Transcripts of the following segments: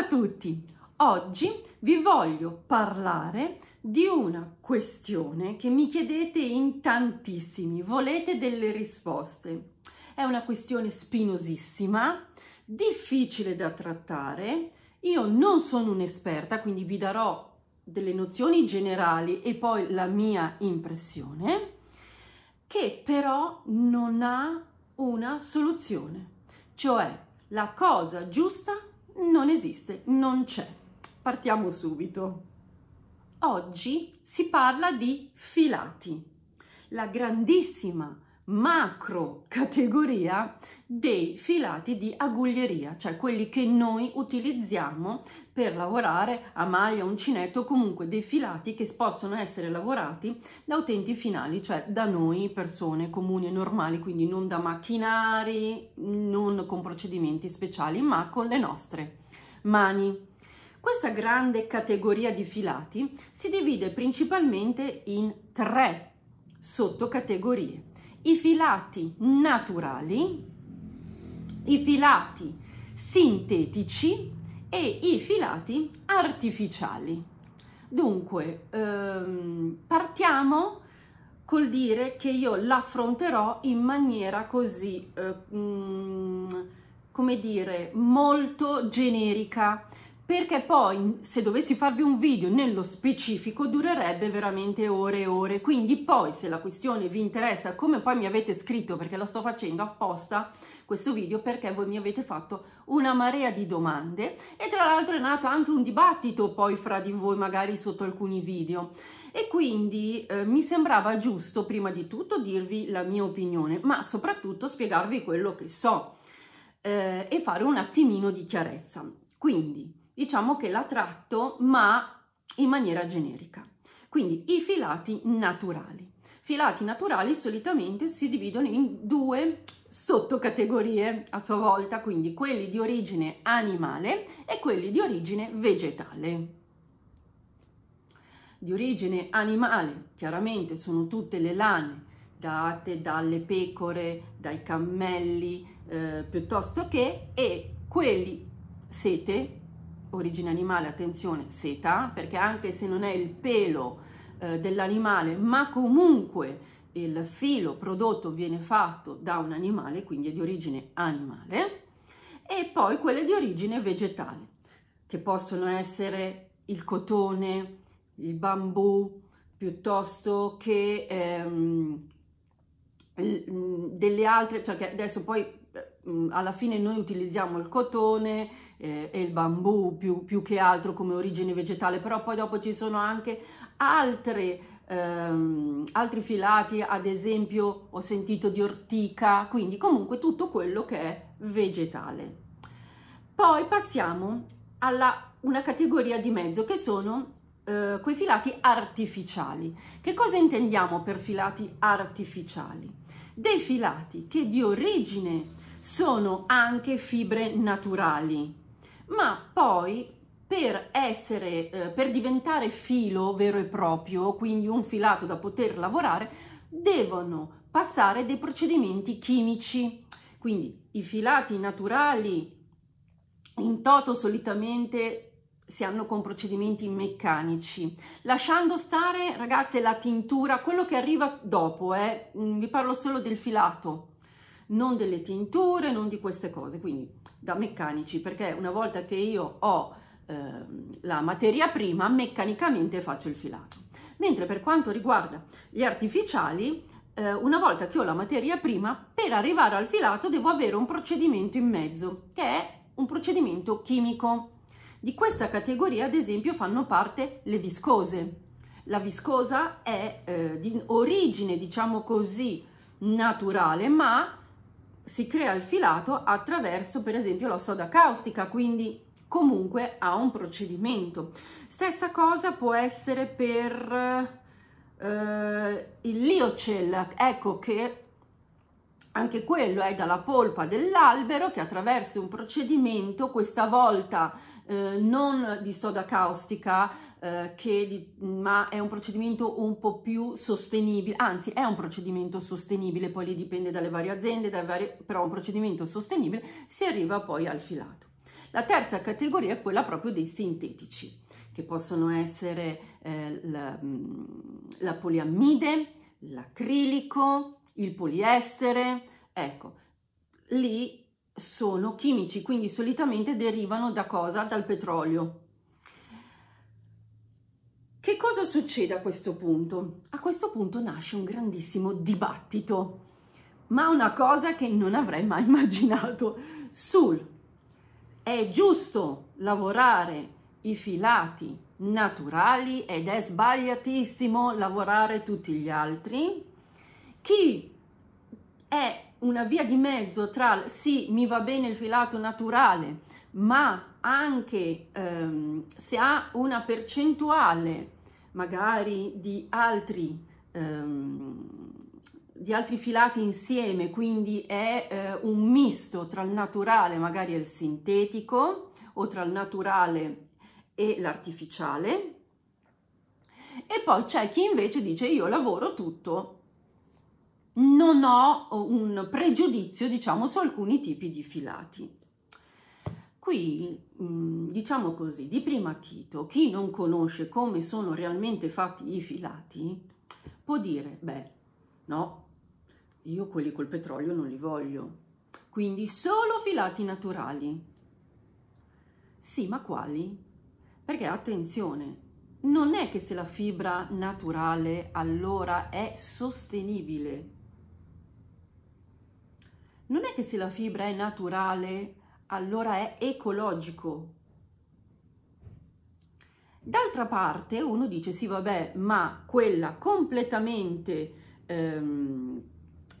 a tutti! Oggi vi voglio parlare di una questione che mi chiedete in tantissimi, volete delle risposte. È una questione spinosissima, difficile da trattare. Io non sono un'esperta, quindi vi darò delle nozioni generali e poi la mia impressione, che però non ha una soluzione, cioè la cosa giusta non esiste, non c'è. Partiamo subito. Oggi si parla di filati, la grandissima macro categoria dei filati di aguglieria, cioè quelli che noi utilizziamo per lavorare a maglia, uncinetto, comunque dei filati che possono essere lavorati da utenti finali, cioè da noi persone comuni e normali, quindi non da macchinari, non con procedimenti speciali, ma con le nostre mani. Questa grande categoria di filati si divide principalmente in tre sottocategorie i filati naturali, i filati sintetici e i filati artificiali. Dunque, ehm, partiamo col dire che io l'affronterò in maniera così, eh, mh, mm, come dire, molto generica, perché poi se dovessi farvi un video nello specifico durerebbe veramente ore e ore, quindi poi se la questione vi interessa, come poi mi avete scritto perché lo sto facendo apposta questo video perché voi mi avete fatto una marea di domande e tra l'altro è nato anche un dibattito poi fra di voi magari sotto alcuni video e quindi eh, mi sembrava giusto prima di tutto dirvi la mia opinione, ma soprattutto spiegarvi quello che so eh, e fare un attimino di chiarezza. Quindi, diciamo che la tratto ma in maniera generica. Quindi i filati naturali. Filati naturali solitamente si dividono in due sottocategorie a sua volta, quindi quelli di origine animale e quelli di origine vegetale. Di origine animale chiaramente sono tutte le lane date dalle pecore, dai cammelli, eh, piuttosto che, e quelli sete, origine animale, attenzione, seta, perché anche se non è il pelo eh, dell'animale, ma comunque il filo prodotto viene fatto da un animale, quindi è di origine animale, e poi quelle di origine vegetale, che possono essere il cotone, il bambù, piuttosto che ehm, delle altre, perché cioè adesso poi Mm, alla fine noi utilizziamo il cotone eh, e il bambù più, più, che altro come origine vegetale, però poi dopo ci sono anche altre, ehm, altri filati, ad esempio ho sentito di ortica, quindi comunque tutto quello che è vegetale. Poi passiamo alla una categoria di mezzo che sono eh, quei filati artificiali. Che cosa intendiamo per filati artificiali? Dei filati che di origine sono anche fibre naturali, ma poi per, essere, eh, per diventare filo vero e proprio, quindi un filato da poter lavorare, devono passare dei procedimenti chimici. Quindi i filati naturali in toto solitamente si hanno con procedimenti meccanici, lasciando stare, ragazze, la tintura, quello che arriva dopo, eh, mm, vi parlo solo del filato non delle tinture, non di queste cose, quindi da meccanici, perché una volta che io ho ehm, la materia prima, meccanicamente faccio il filato. Mentre per quanto riguarda gli artificiali, eh, una volta che ho la materia prima, per arrivare al filato devo avere un procedimento in mezzo, che è un procedimento chimico. Di questa categoria, ad esempio, fanno parte le viscose. La viscosa è eh, di origine, diciamo così, naturale, ma si crea il filato attraverso per esempio la soda caustica, quindi comunque ha un procedimento. Stessa cosa può essere per eh, il liocel, ecco che anche quello è dalla polpa dell'albero che attraverso un procedimento, questa volta eh, non di soda caustica, eh, che, ma è un procedimento un po' più sostenibile, anzi è un procedimento sostenibile, poi lì dipende dalle varie aziende, dalle varie, però è un procedimento sostenibile, si arriva poi al filato. La terza categoria è quella proprio dei sintetici, che possono essere eh, la, mm, la poliammide, l'acrilico, il poliestere, ecco, lì sono chimici, quindi solitamente derivano da cosa? Dal petrolio. Che cosa succede a questo punto? A questo punto nasce un grandissimo dibattito, ma una cosa che non avrei mai immaginato, sul è giusto lavorare i filati naturali ed è sbagliatissimo lavorare tutti gli altri, chi è una via di mezzo tra sì, mi va bene il filato naturale, ma anche ehm, se ha una percentuale magari di altri, ehm, di altri filati insieme, quindi è eh, un misto tra il naturale magari e il sintetico o tra il naturale e l'artificiale. E poi c'è chi invece dice io lavoro tutto non ho eh, un pregiudizio, diciamo, su alcuni tipi di filati. Qui, mm, diciamo così, di prima acchito, chi non conosce come sono realmente fatti i filati, può dire, beh, no, io quelli col petrolio non li voglio, quindi solo filati naturali. Sì, ma quali? Perché attenzione, non è che se la fibra naturale allora è sostenibile, non è che se la fibra è naturale, allora è ecologico. D'altra parte uno dice sì vabbè, ma quella completamente ehm,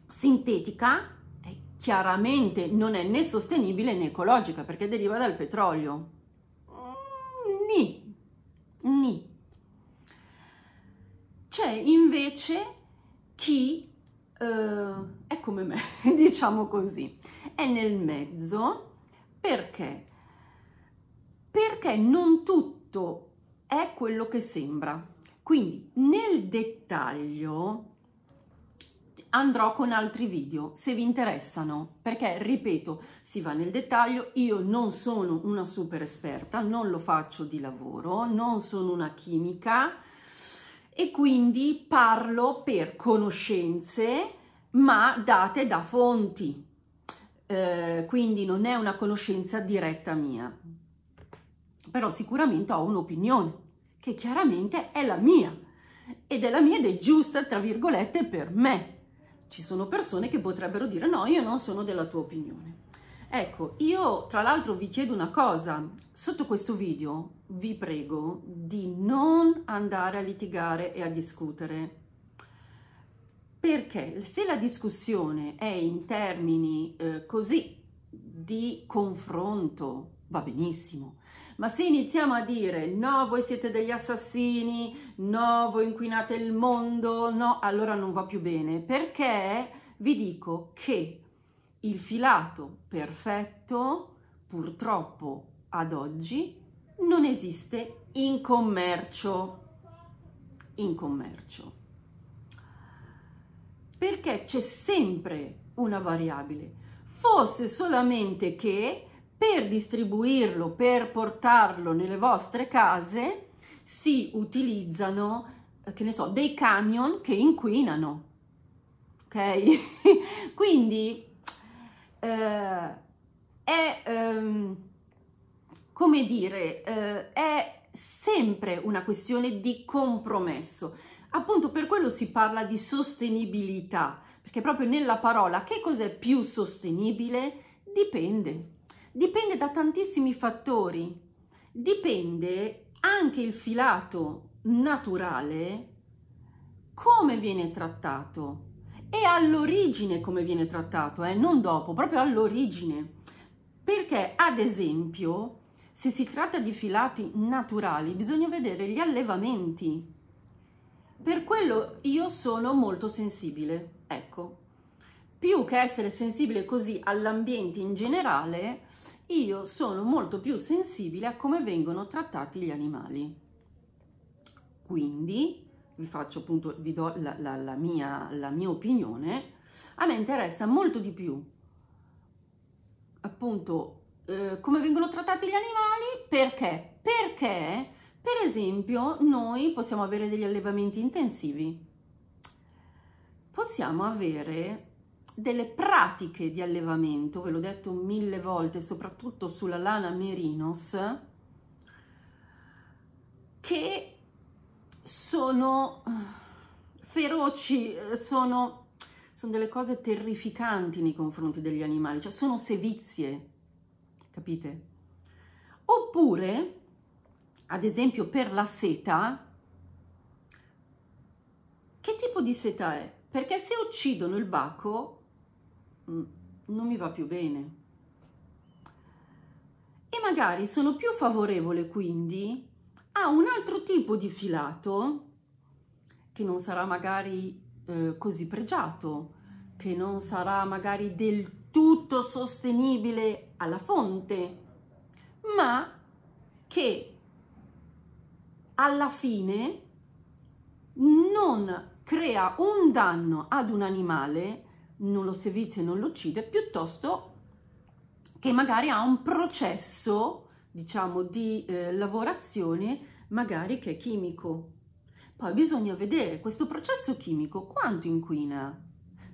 sintetica eh, chiaramente non è né sostenibile né ecologica perché deriva dal petrolio. Mm, ni. Ni. C'è invece chi eh, è come me, diciamo così, è nel mezzo perché? Perché non tutto è quello che sembra. Quindi nel dettaglio andrò con altri video se vi interessano perché ripeto si va nel dettaglio io non sono una super esperta non lo faccio di lavoro non sono una chimica e quindi parlo per conoscenze ma date da fonti, eh, quindi non è una conoscenza diretta mia. Però sicuramente ho un'opinione, che chiaramente è la mia, ed è la mia ed è giusta, tra virgolette, per me. Ci sono persone che potrebbero dire no, io non sono della tua opinione. Ecco, io tra l'altro vi chiedo una cosa, sotto questo video vi prego di non andare a litigare e a discutere perché se la discussione è in termini eh, così di confronto, va benissimo, ma se iniziamo a dire no, voi siete degli assassini, no, voi inquinate il mondo, no, allora non va più bene, perché vi dico che il filato perfetto purtroppo ad oggi non esiste in commercio. In commercio perché c'è sempre una variabile. Fosse solamente che per distribuirlo, per portarlo nelle vostre case, si utilizzano, eh, che ne so, dei camion che inquinano. Ok? Quindi eh, è, ehm, come dire, eh, è sempre una questione di compromesso. Appunto per quello si parla di sostenibilità, perché proprio nella parola che cos'è più sostenibile dipende. Dipende da tantissimi fattori. Dipende anche il filato naturale come viene trattato e all'origine come viene trattato, eh? non dopo, proprio all'origine. Perché ad esempio, se si tratta di filati naturali, bisogna vedere gli allevamenti per quello io sono molto sensibile, ecco. Più che essere sensibile così all'ambiente in generale, io sono molto più sensibile a come vengono trattati gli animali. Quindi, vi faccio appunto, vi do la, la, la, mia, la mia opinione, a me interessa molto di più appunto eh, come vengono trattati gli animali perché perché per esempio, noi possiamo avere degli allevamenti intensivi, possiamo avere delle pratiche di allevamento, ve l'ho detto mille volte, soprattutto sulla lana merinos, che sono feroci, sono, sono delle cose terrificanti nei confronti degli animali, cioè sono sevizie, capite? Oppure ad esempio per la seta, che tipo di seta è? Perché se uccidono il baco mm, non mi va più bene. E magari sono più favorevole quindi a un altro tipo di filato che non sarà magari eh, così pregiato, che non sarà magari del tutto sostenibile alla fonte, ma che alla fine non crea un danno ad un animale, non lo servizia e non lo uccide, piuttosto che magari ha un processo, diciamo, di eh, lavorazione, magari che è chimico. Poi bisogna vedere questo processo chimico quanto inquina,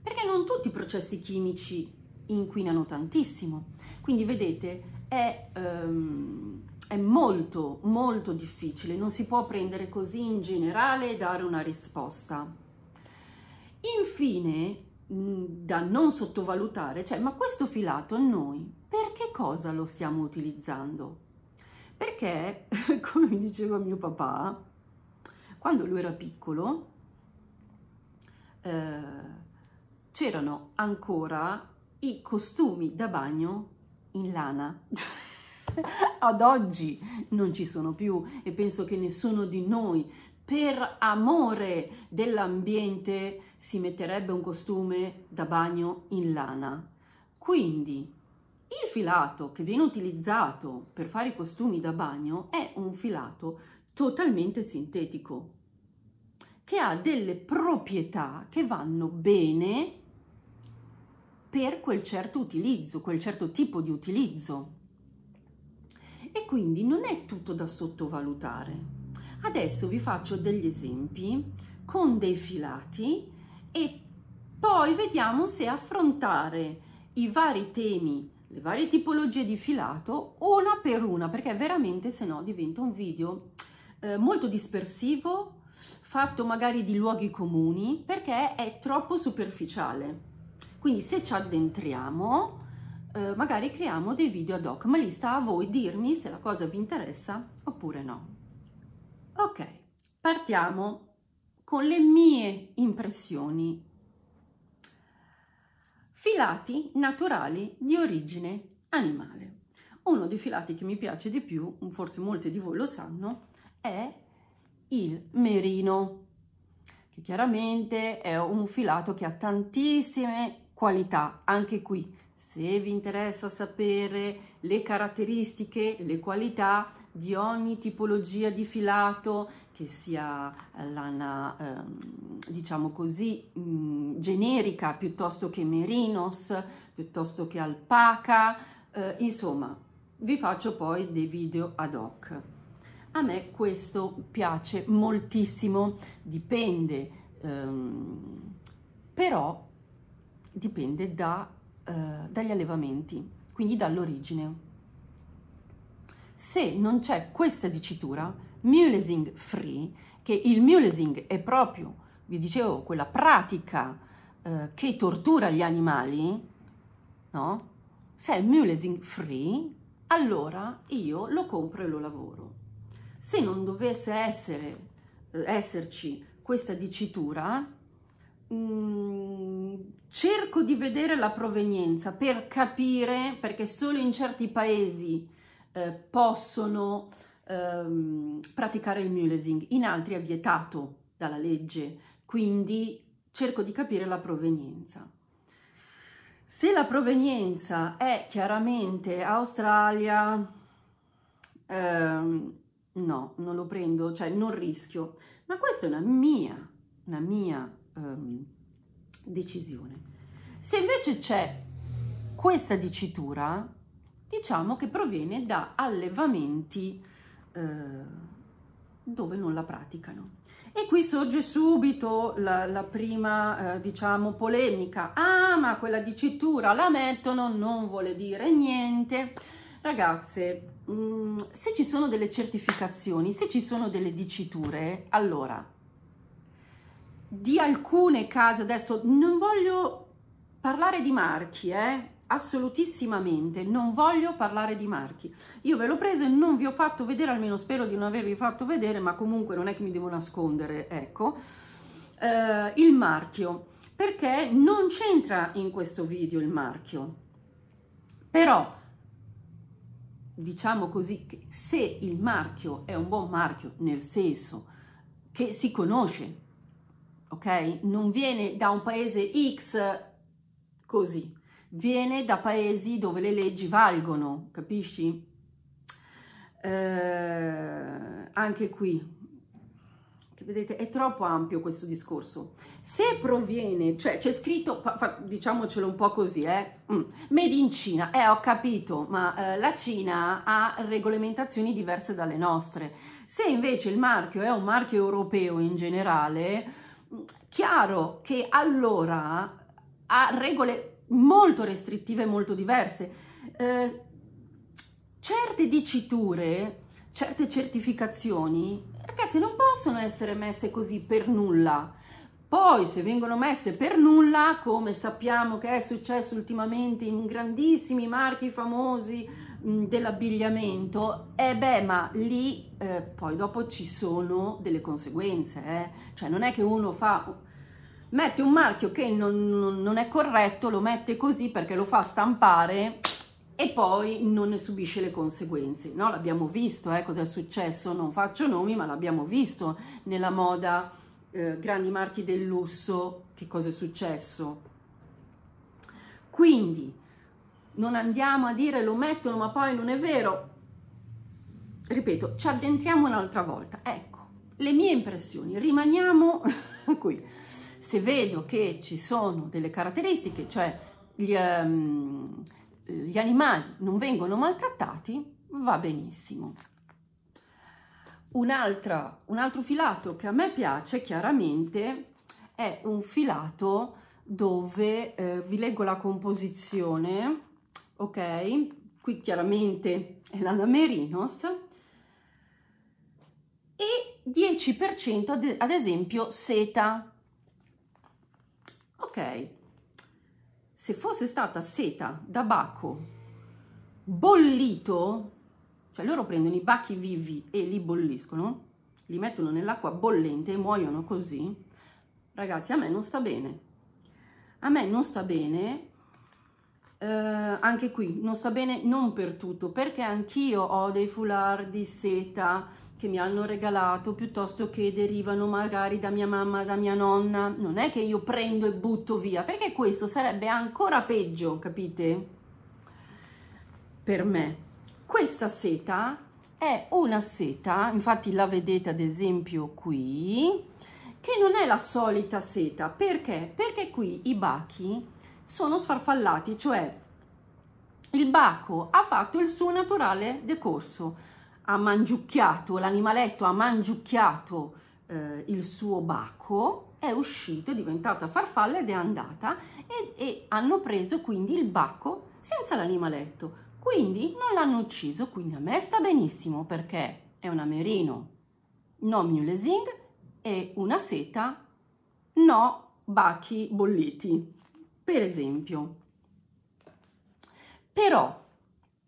perché non tutti i processi chimici inquinano tantissimo. Quindi vedete, è... Ehm, è molto, molto difficile, non si può prendere così in generale e dare una risposta. Infine, mm, da non sottovalutare, cioè, ma questo filato noi per che cosa lo stiamo utilizzando? Perché, come mi diceva mio papà, quando lui era piccolo, eh, c'erano ancora i costumi da bagno in lana. ad oggi non ci sono più e penso che nessuno di noi per amore dell'ambiente si metterebbe un costume da bagno in lana. Quindi il filato che viene utilizzato per fare i costumi da bagno è un filato totalmente sintetico che ha delle proprietà che vanno bene per quel certo utilizzo, quel certo tipo di utilizzo e quindi non è tutto da sottovalutare. Adesso vi faccio degli esempi con dei filati e poi vediamo se affrontare i vari temi, le varie tipologie di filato una per una, perché veramente se no diventa un video eh, molto dispersivo, fatto magari di luoghi comuni, perché è troppo superficiale. Quindi se ci addentriamo eh, magari creiamo dei video ad hoc, ma lì sta a voi dirmi se la cosa vi interessa oppure no. Ok, partiamo con le mie impressioni. Filati naturali di origine animale. Uno dei filati che mi piace di più, forse molti di voi lo sanno, è il merino, che chiaramente è un filato che ha tantissime qualità, anche qui se vi interessa sapere le caratteristiche, le qualità di ogni tipologia di filato, che sia eh, lana, ehm, diciamo così, mm, generica piuttosto che merinos, piuttosto che alpaca, eh, insomma, vi faccio poi dei video ad hoc. A me questo piace moltissimo, dipende, ehm, però dipende da eh, dagli allevamenti, quindi dall'origine. Se non c'è questa dicitura, mulesing free, che il mulesing è proprio, vi dicevo, quella pratica eh, che tortura gli animali, no? Se è mulesing free, allora io lo compro e lo lavoro. Se non dovesse essere, eh, esserci questa dicitura, mh, mm, cerco di vedere la provenienza per capire perché solo in certi paesi eh, possono ehm, praticare il mulesing, in altri è vietato dalla legge, quindi cerco di capire la provenienza. Se la provenienza è chiaramente Australia, ehm, no, non lo prendo, cioè non rischio, ma questa è una mia, una mia ehm, decisione. Se invece c'è questa dicitura, diciamo che proviene da allevamenti eh, dove non la praticano. E qui sorge subito la, la prima, eh, diciamo, polemica. Ah, ma quella dicitura la mettono, non vuole dire niente. Ragazze, mh, mm, se ci sono delle certificazioni, se ci sono delle diciture, allora di alcune case, adesso non voglio parlare di marchi, eh? assolutissimamente, non voglio parlare di marchi. Io ve l'ho preso e non vi ho fatto vedere, almeno spero di non avervi fatto vedere, ma comunque non è che mi devo nascondere, ecco, eh, il marchio, perché non c'entra in questo video il marchio. Però, diciamo così, se il marchio è un buon marchio, nel senso che si conosce, ok? Non viene da un paese X così, viene da paesi dove le leggi valgono, capisci? Eh, anche qui, vedete, è troppo ampio questo discorso. Se proviene, cioè c'è scritto, diciamocelo un po' così, eh, mm, made in Cina, eh ho capito, ma eh, la Cina ha regolamentazioni diverse dalle nostre. Se invece il marchio è un marchio europeo in generale, Mm, chiaro che allora ha regole molto restrittive, molto diverse. Eh, certe diciture, certe certificazioni, ragazzi, non possono essere messe così per nulla. Poi, se vengono messe per nulla, come sappiamo che è successo ultimamente in grandissimi marchi famosi, dell'abbigliamento, eh beh, ma lì eh, poi dopo ci sono delle conseguenze, eh? cioè non è che uno fa, mette un marchio che non, non, è corretto, lo mette così perché lo fa stampare e poi non ne subisce le conseguenze, no? L'abbiamo visto, eh, cosa è successo, non faccio nomi, ma l'abbiamo visto nella moda, eh, grandi marchi del lusso, che cosa è successo. Quindi, non andiamo a dire lo mettono ma poi non è vero, ripeto, ci addentriamo un'altra volta. Ecco, le mie impressioni, rimaniamo qui. Se vedo che ci sono delle caratteristiche, cioè gli, um, gli animali non vengono maltrattati, va benissimo. Un, altra, un altro filato che a me piace chiaramente è un filato dove eh, vi leggo la composizione ok? Qui chiaramente è la Merinos e 10% ad, ad esempio seta. Ok, se fosse stata seta da bacco bollito, cioè loro prendono i bacchi vivi e li bolliscono, li mettono nell'acqua bollente e muoiono così, ragazzi a me non sta bene. A me non sta bene eh, anche qui non sta bene non per tutto perché anch'io ho dei foulard di seta che mi hanno regalato piuttosto che derivano magari da mia mamma, da mia nonna, non è che io prendo e butto via, perché questo sarebbe ancora peggio, capite? Per me. Questa seta è una seta, infatti la vedete ad esempio qui, che non è la solita seta, perché? Perché qui i bachi sono sfarfallati, cioè il baco ha fatto il suo naturale decorso, ha mangiucchiato, l'animaletto ha mangiucchiato eh, il suo baco, è uscito, è diventata farfalla ed è andata e, e hanno preso quindi il baco senza l'animaletto, quindi non l'hanno ucciso, quindi a me sta benissimo perché è un amerino no mulesing e una seta no bachi bolliti per esempio. Però,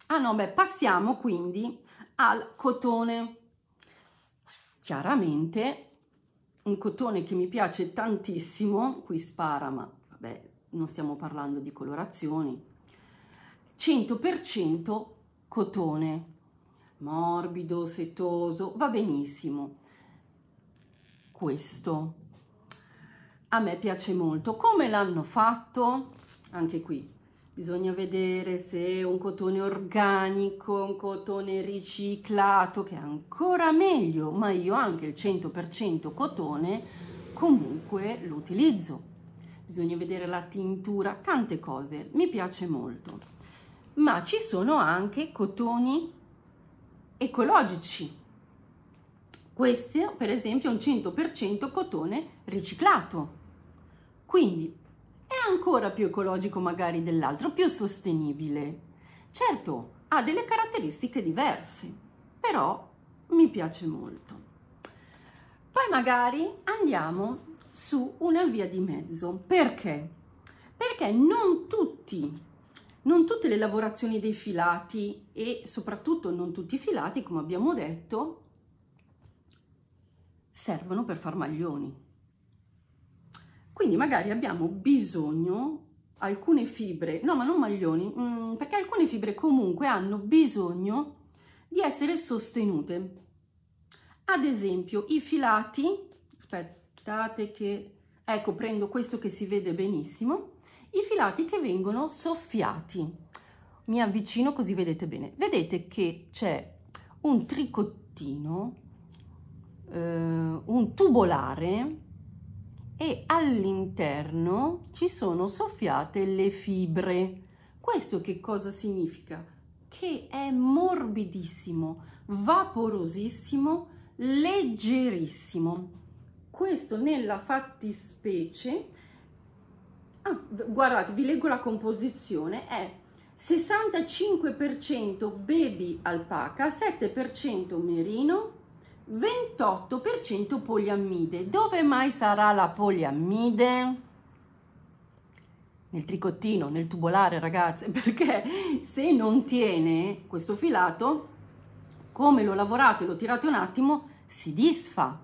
ah no, beh, passiamo quindi al cotone. Chiaramente un cotone che mi piace tantissimo, qui spara, ma vabbè, non stiamo parlando di colorazioni. 100% cotone, morbido, setoso, va benissimo. Questo a me piace molto. Come l'hanno fatto? Anche qui bisogna vedere se è un cotone organico, un cotone riciclato, che è ancora meglio, ma io anche il 100% cotone comunque lo utilizzo. Bisogna vedere la tintura, tante cose, mi piace molto. Ma ci sono anche cotoni ecologici. Questo per esempio è un 100% cotone riciclato quindi è ancora più ecologico magari dell'altro, più sostenibile. Certo, ha delle caratteristiche diverse, però mi piace molto. Poi magari andiamo su una via di mezzo. Perché? Perché non tutti, non tutte le lavorazioni dei filati e soprattutto non tutti i filati, come abbiamo detto, servono per far maglioni. Quindi magari abbiamo bisogno alcune fibre, no ma non maglioni, mh, mm, perché alcune fibre comunque hanno bisogno di essere sostenute. Ad esempio i filati, aspettate che, ecco prendo questo che si vede benissimo, i filati che vengono soffiati. Mi avvicino così vedete bene. Vedete che c'è un tricottino, eh, un tubolare, e all'interno ci sono soffiate le fibre. Questo che cosa significa? Che è morbidissimo, vaporosissimo, leggerissimo. Questo nella fattispecie, ah, guardate, vi leggo la composizione, è 65% baby alpaca, 7% merino, 28% poliammide. Dove mai sarà la poliammide? Nel tricottino, nel tubolare ragazze, perché se non tiene questo filato, come lo lavorate, lo tirate un attimo, si disfa.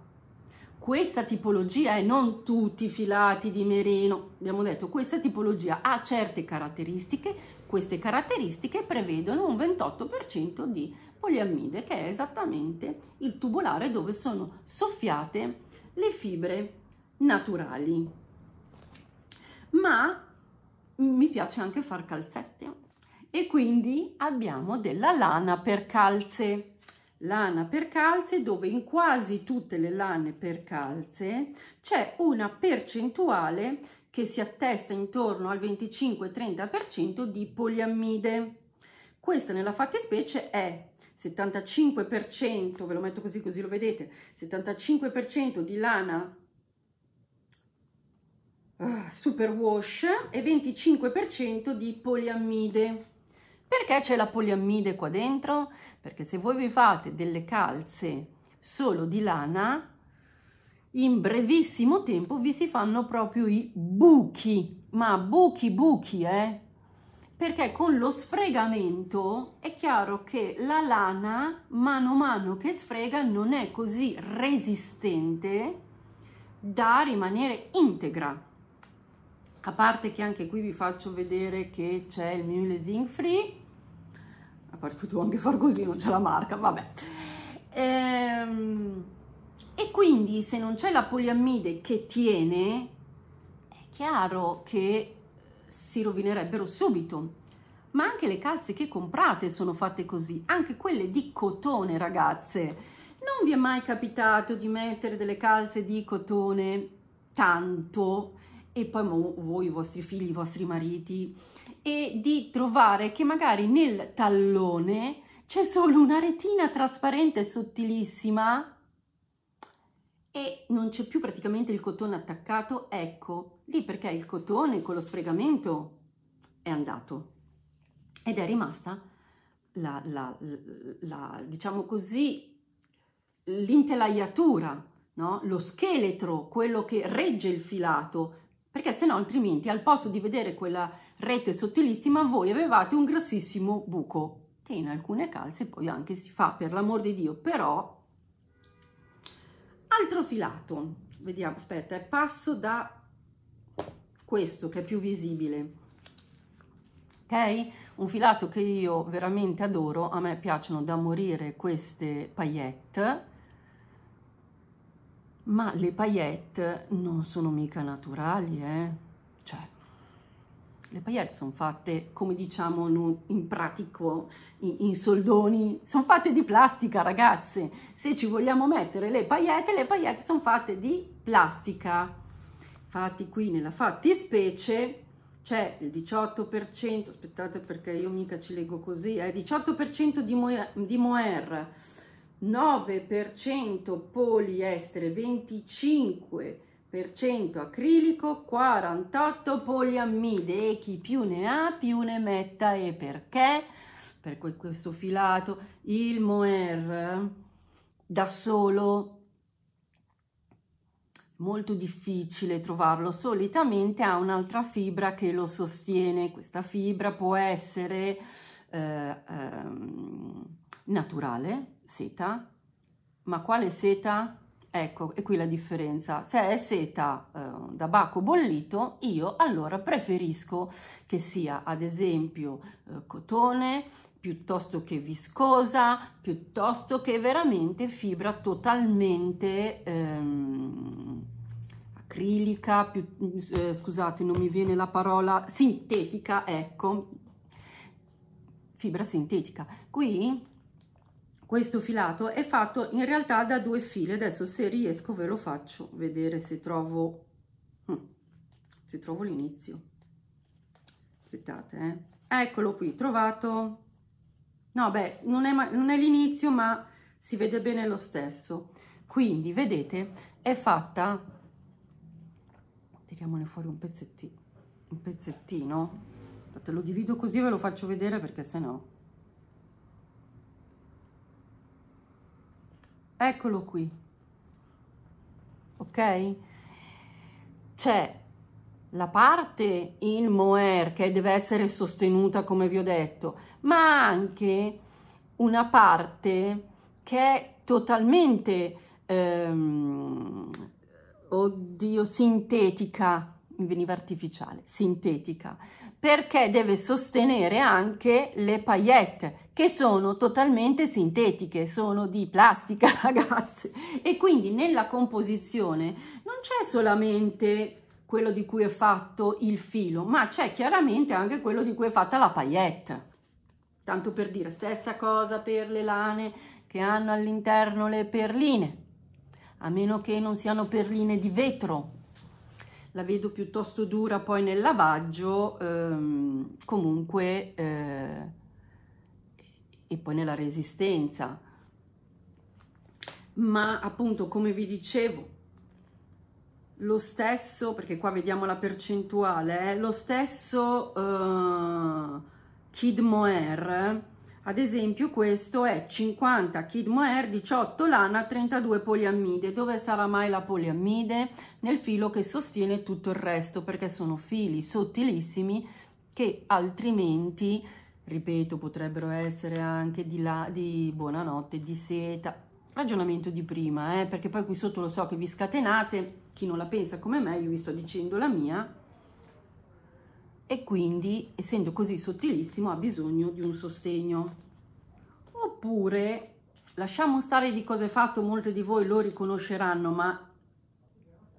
Questa tipologia, e non tutti i filati di merino, abbiamo detto, questa tipologia ha certe caratteristiche, queste caratteristiche prevedono un 28% di poliammide, che è esattamente il tubolare dove sono soffiate le fibre naturali. Ma mi piace anche far calzette e quindi abbiamo della lana per calze lana per calze dove in quasi tutte le lane per calze c'è una percentuale che si attesta intorno al 25-30% di poliammide. Questa nella fattispecie è 75%, ve lo metto così così lo vedete, 75% di lana uh, super wash e 25% di poliammide. Perché c'è la poliammide qua dentro? Perché se voi vi fate delle calze solo di lana, in brevissimo tempo vi si fanno proprio i buchi, ma buchi buchi, eh? perché con lo sfregamento è chiaro che la lana mano a mano che sfrega non è così resistente da rimanere integra a parte che anche qui vi faccio vedere che c'è il mulesing free a parte potevo anche far così non c'è la marca vabbè ehm, e quindi se non c'è la poliammide che tiene è chiaro che si rovinerebbero subito. Ma anche le calze che comprate sono fatte così, anche quelle di cotone, ragazze. Non vi è mai capitato di mettere delle calze di cotone tanto e poi voi, i vostri figli, i vostri mariti e di trovare che magari nel tallone c'è solo una retina trasparente sottilissima e non c'è più praticamente il cotone attaccato, ecco, lì perché il cotone con lo sfregamento è andato ed è rimasta la, la, la, diciamo così, l'intelaiatura, no? lo scheletro, quello che regge il filato, perché se no altrimenti al posto di vedere quella rete sottilissima voi avevate un grossissimo buco, che in alcune calze poi anche si fa, per l'amor di Dio, però... Altro filato, vediamo, aspetta, eh, passo da questo che è più visibile ok un filato che io veramente adoro a me piacciono da morire queste paillette ma le paillette non sono mica naturali eh cioè le paillette sono fatte, come diciamo in pratico, in, in soldoni, sono fatte di plastica, ragazze. Se ci vogliamo mettere le paillette, le paillette sono fatte di plastica. Infatti qui nella fattispecie c'è il 18%, aspettate perché io mica ci leggo così, è eh, 18% di, moer, di moer, 9% poliestere, 25% acrilico, 48% poliammide e chi più ne ha più ne metta e perché? Per questo filato il moer da solo molto difficile trovarlo, solitamente ha un'altra fibra che lo sostiene, questa fibra può essere eh, ehm, naturale, seta, ma quale seta? Ecco, è qui la differenza. Se è seta eh, da baco bollito, io allora preferisco che sia ad esempio eh, cotone piuttosto che viscosa, piuttosto che veramente fibra totalmente ehm, acrilica, più, mm, eh, scusate non mi viene la parola, sintetica, ecco, fibra sintetica. Qui questo filato è fatto in realtà da due file, adesso se riesco ve lo faccio vedere se trovo, hm, se trovo l'inizio. Aspettate, eh. Eccolo qui, trovato. No, beh, non è, non è l'inizio, ma si vede bene lo stesso. Quindi, vedete, è fatta tiriamone fuori un pezzettino un pezzettino Infatti lo divido così e ve lo faccio vedere perché se no eccolo qui ok c'è la parte in mohair che deve essere sostenuta come vi ho detto ma anche una parte che è totalmente ehm, oddio, sintetica, mi veniva artificiale, sintetica, perché deve sostenere anche le paillette che sono totalmente sintetiche, sono di plastica ragazze e quindi nella composizione non c'è solamente quello di cui è fatto il filo ma c'è chiaramente anche quello di cui è fatta la paillette tanto per dire stessa cosa per le lane che hanno all'interno le perline a meno che non siano perline di vetro. La vedo piuttosto dura poi nel lavaggio, ehm, comunque, eh, e poi nella resistenza. Ma appunto, come vi dicevo, lo stesso, perché qua vediamo la percentuale, eh, lo stesso eh, Kid Moer ad esempio questo è 50 Kid kidmoer, 18 lana, 32 poliammide. Dove sarà mai la poliammide? Nel filo che sostiene tutto il resto perché sono fili sottilissimi che altrimenti, ripeto, potrebbero essere anche di, la, di buonanotte, di seta. Ragionamento di prima, eh? perché poi qui sotto lo so che vi scatenate, chi non la pensa come me, io vi sto dicendo la mia, e quindi essendo così sottilissimo ha bisogno di un sostegno oppure lasciamo stare di cosa è fatto molte di voi lo riconosceranno ma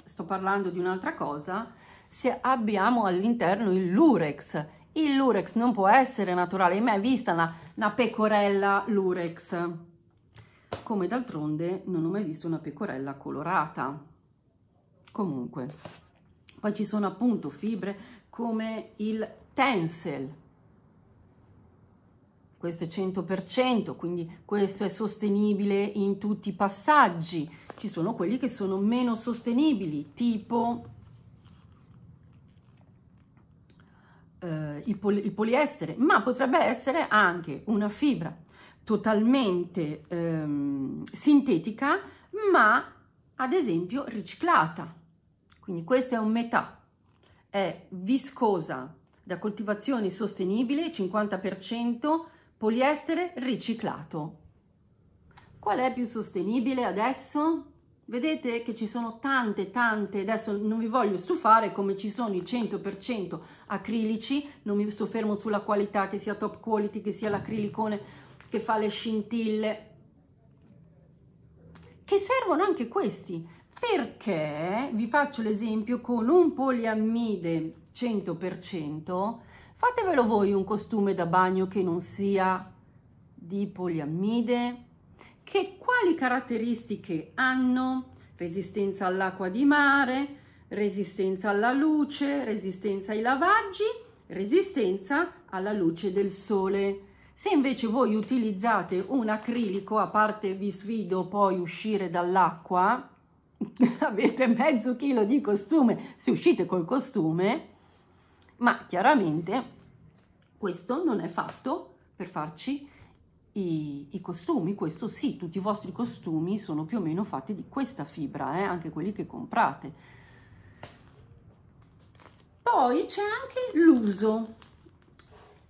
sto parlando di un'altra cosa se abbiamo all'interno il lurex il lurex non può essere naturale mai vista una, una pecorella lurex come d'altronde non ho mai visto una pecorella colorata comunque poi ci sono appunto fibre come il Tencel. Questo è 100%, quindi questo è sostenibile in tutti i passaggi. Ci sono quelli che sono meno sostenibili, tipo eh, il, pol il, poliestere, ma potrebbe essere anche una fibra totalmente ehm, sintetica, ma ad esempio riciclata. Quindi questo è un metà è viscosa da coltivazioni sostenibili, 50% poliestere riciclato. Qual è più sostenibile adesso? Vedete che ci sono tante, tante, adesso non vi voglio stufare come ci sono i 100% acrilici, non mi soffermo sulla qualità, che sia top quality, che sia l'acrilicone che fa le scintille, che servono anche questi, perché vi faccio l'esempio con un poliammide 100%, fatevelo voi un costume da bagno che non sia di poliammide, che quali caratteristiche hanno? Resistenza all'acqua di mare, resistenza alla luce, resistenza ai lavaggi, resistenza alla luce del sole. Se invece voi utilizzate un acrilico, a parte vi sfido poi uscire dall'acqua, avete mezzo chilo di costume se uscite col costume, ma chiaramente questo non è fatto per farci i, i, costumi, questo sì, tutti i vostri costumi sono più o meno fatti di questa fibra, eh? anche quelli che comprate. Poi c'è anche l'uso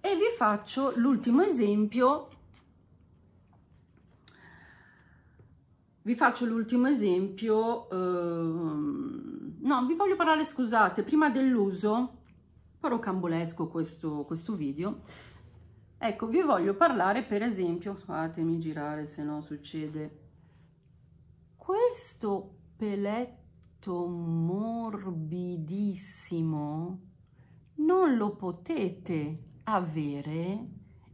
e vi faccio l'ultimo esempio vi faccio l'ultimo esempio ehm, no vi voglio parlare scusate prima dell'uso però cambolesco questo, questo video ecco vi voglio parlare per esempio fatemi girare se no succede questo peletto morbidissimo non lo potete avere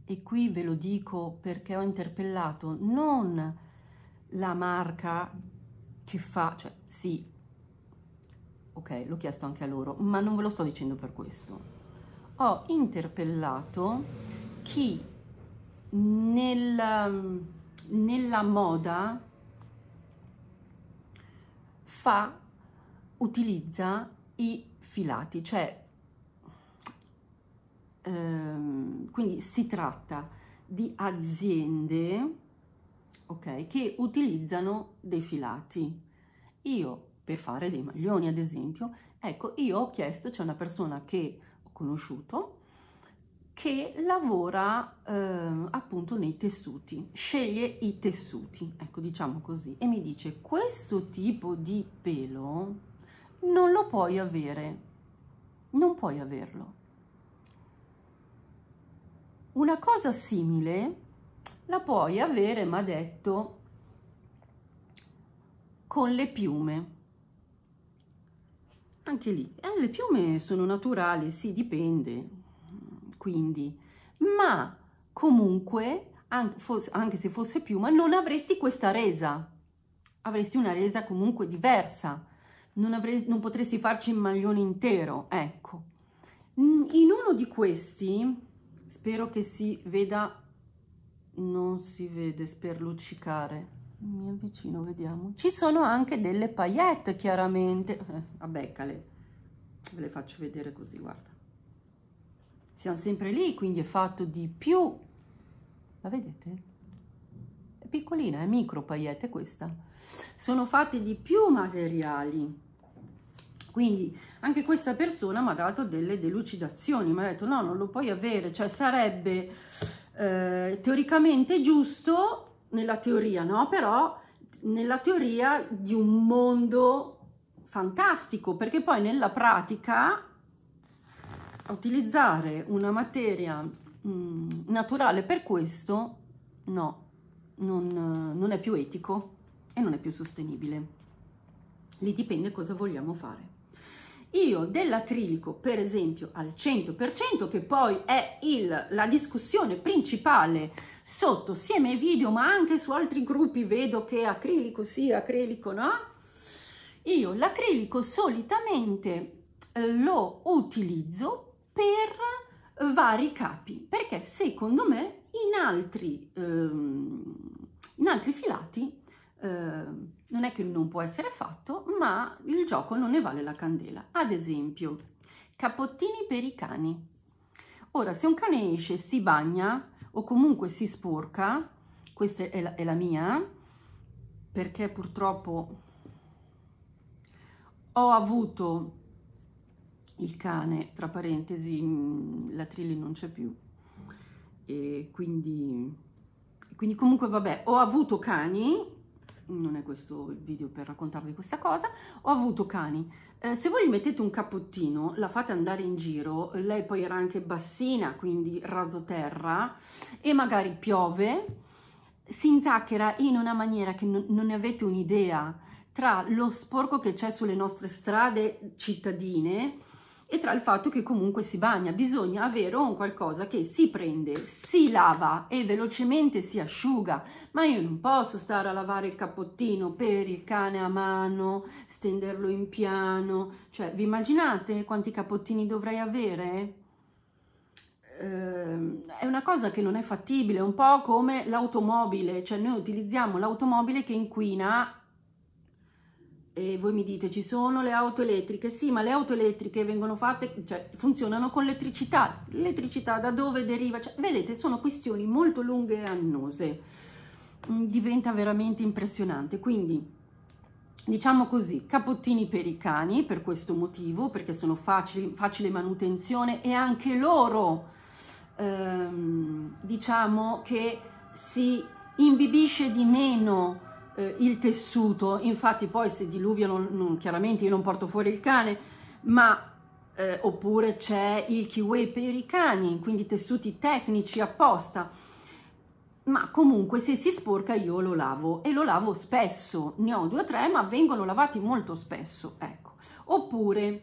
e qui ve lo dico perché ho interpellato non la marca che fa, cioè sì, ok, l'ho chiesto anche a loro, ma non ve lo sto dicendo per questo. Ho interpellato chi nel, nella moda fa, utilizza i filati, cioè ehm, quindi si tratta di aziende ok? Che utilizzano dei filati. Io, per fare dei maglioni ad esempio, ecco, io ho chiesto, c'è una persona che ho conosciuto, che lavora eh, appunto nei tessuti, sceglie i tessuti, ecco diciamo così, e mi dice questo tipo di pelo non lo puoi avere, non puoi averlo. Una cosa simile la puoi avere, mi ha detto, con le piume. Anche lì. Eh, le piume sono naturali, sì, dipende, quindi. Ma comunque, anche, fosse, anche se fosse piuma, non avresti questa resa. Avresti una resa comunque diversa. Non, avresti, non potresti farci il maglione intero, ecco. In uno di questi, spero che si veda non si vede sperluccicare mi avvicino vediamo ci sono anche delle paillette chiaramente eh, a beccale ve le faccio vedere così guarda siamo sempre lì quindi è fatto di più la vedete è piccolina è micro paillette questa sono fatte di più materiali quindi anche questa persona mi ha dato delle delucidazioni mi ha detto no non lo puoi avere cioè sarebbe eh, teoricamente giusto nella teoria, no? Però nella teoria di un mondo fantastico, perché poi nella pratica utilizzare una materia mh, mm, naturale per questo, no, non, non è più etico e non è più sostenibile. Lì dipende cosa vogliamo fare io dell'acrilico, per esempio, al 100%, che poi è il, la discussione principale sotto sia nei video ma anche su altri gruppi vedo che acrilico sì, acrilico no, io l'acrilico solitamente eh, lo utilizzo per vari capi, perché secondo me in altri, ehm, in altri filati Ehm, non è che non può essere fatto, ma il gioco non ne vale la candela. Ad esempio, capottini per i cani. Ora, se un cane esce, si bagna o comunque si sporca, questa è la, è la mia, perché purtroppo ho avuto il cane, tra parentesi, la Trilli non c'è più, e quindi, quindi comunque vabbè, ho avuto cani non è questo il video per raccontarvi questa cosa, ho avuto cani. Eh, se voi gli mettete un cappottino, la fate andare in giro, lei poi era anche bassina, quindi rasoterra, e magari piove, si inzacchera in una maniera che non, non ne avete un'idea tra lo sporco che c'è sulle nostre strade cittadine e tra il fatto che comunque si bagna. Bisogna avere un qualcosa che si prende, si lava e velocemente si asciuga. Ma io non posso stare a lavare il cappottino per il cane a mano, stenderlo in piano. Cioè, vi immaginate quanti cappottini dovrei avere? Ehm, è una cosa che non è fattibile, un po' come l'automobile, cioè noi utilizziamo l'automobile che inquina e voi mi dite, ci sono le auto elettriche? Sì, ma le auto elettriche vengono fatte, cioè funzionano con l'elettricità. L'elettricità da dove deriva? Cioè, vedete, sono questioni molto lunghe e annose. Mm, diventa veramente impressionante. Quindi, diciamo così, capottini per i cani per questo motivo, perché sono facili, facile manutenzione e anche loro, ehm, diciamo che si imbibisce di meno eh, il tessuto, infatti poi se diluvia non, non, chiaramente io non porto fuori il cane, ma eh, oppure c'è il kiwi per i cani, quindi tessuti tecnici apposta. Ma comunque se si sporca io lo lavo e lo lavo spesso, ne ho due o tre ma vengono lavati molto spesso, ecco. Oppure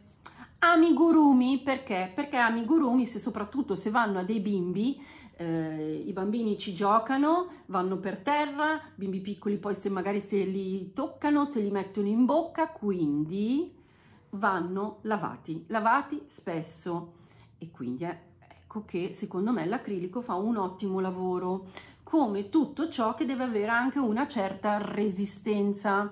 amigurumi, perché? Perché amigurumi, se, soprattutto se vanno a dei bimbi, eh, i bambini ci giocano, vanno per terra, bimbi piccoli poi se magari se li toccano, se li mettono in bocca, quindi vanno lavati, lavati spesso e quindi eh, ecco che secondo me l'acrilico fa un ottimo lavoro, come tutto ciò che deve avere anche una certa resistenza.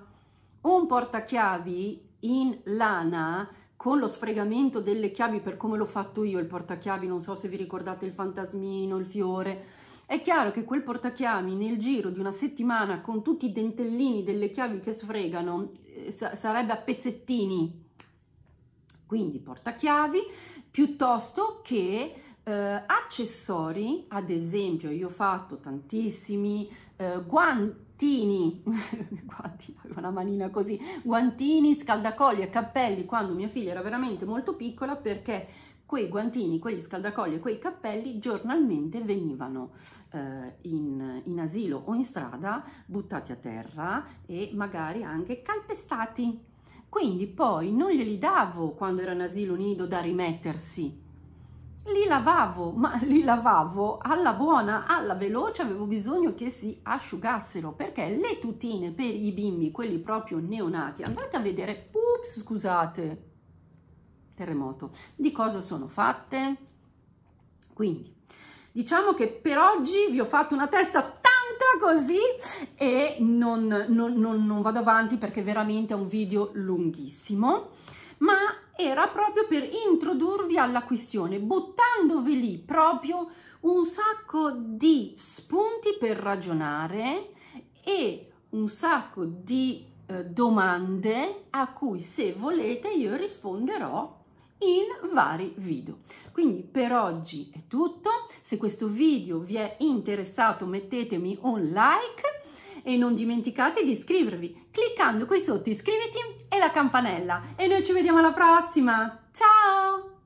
Un portachiavi in lana con lo sfregamento delle chiavi per come l'ho fatto io, il portachiavi, non so se vi ricordate il fantasmino, il fiore, è chiaro che quel portachiavi nel giro di una settimana con tutti i dentellini delle chiavi che sfregano eh, sarebbe a pezzettini. Quindi portachiavi piuttosto che eh, accessori, ad esempio io ho fatto tantissimi eh, guanti guantini, guanti, una manina così, guantini, scaldacolli e cappelli quando mia figlia era veramente molto piccola perché quei guantini, quegli scaldacolli e quei cappelli giornalmente venivano eh, in, in, asilo o in strada buttati a terra e magari anche calpestati. Quindi poi non glieli davo quando era in asilo nido da rimettersi, li lavavo, ma li lavavo alla buona, alla veloce, avevo bisogno che si asciugassero perché le tutine per i bimbi, quelli proprio neonati, andate a vedere, ups, scusate, terremoto, di cosa sono fatte? Quindi, diciamo che per oggi vi ho fatto una testa tanta così e non, non, non, non vado avanti perché veramente è un video lunghissimo, ma era proprio per introdurvi alla questione, buttandovi lì proprio un sacco di spunti per ragionare e un sacco di eh, domande a cui se volete io risponderò in vari video. Quindi per oggi è tutto, se questo video vi è interessato mettetemi un like e non dimenticate di iscrivervi cliccando qui sotto iscriviti e la campanella e noi ci vediamo alla prossima. Ciao!